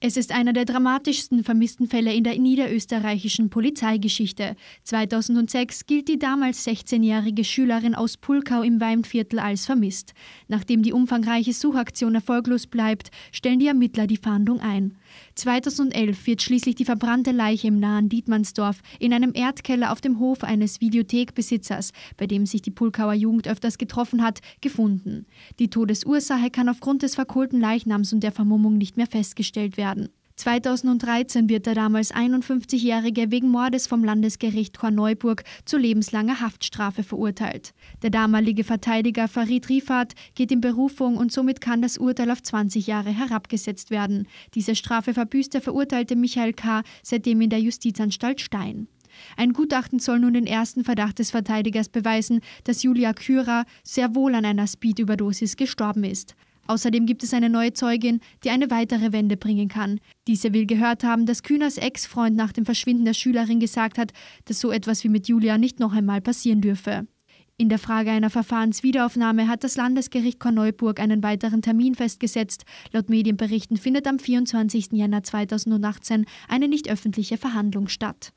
Es ist einer der dramatischsten vermissten Fälle in der niederösterreichischen Polizeigeschichte. 2006 gilt die damals 16-jährige Schülerin aus Pulkau im Weimviertel als vermisst. Nachdem die umfangreiche Suchaktion erfolglos bleibt, stellen die Ermittler die Fahndung ein. 2011 wird schließlich die verbrannte Leiche im nahen Dietmannsdorf in einem Erdkeller auf dem Hof eines Videothekbesitzers, bei dem sich die Pulkauer Jugend öfters getroffen hat, gefunden. Die Todesursache kann aufgrund des verkohlten Leichnams und der Vermummung nicht mehr festgestellt werden werden. 2013 wird der damals 51-Jährige wegen Mordes vom Landesgericht Korneuburg zu lebenslanger Haftstrafe verurteilt. Der damalige Verteidiger Farid Rifat geht in Berufung und somit kann das Urteil auf 20 Jahre herabgesetzt werden. Diese Strafe verbüßt der verurteilte Michael K. seitdem in der Justizanstalt Stein. Ein Gutachten soll nun den ersten Verdacht des Verteidigers beweisen, dass Julia Kürer sehr wohl an einer Speed-Überdosis gestorben ist. Außerdem gibt es eine neue Zeugin, die eine weitere Wende bringen kann. Diese will gehört haben, dass Kühners Ex-Freund nach dem Verschwinden der Schülerin gesagt hat, dass so etwas wie mit Julia nicht noch einmal passieren dürfe. In der Frage einer Verfahrenswiederaufnahme hat das Landesgericht Korneuburg einen weiteren Termin festgesetzt. Laut Medienberichten findet am 24. Januar 2018 eine nicht öffentliche Verhandlung statt.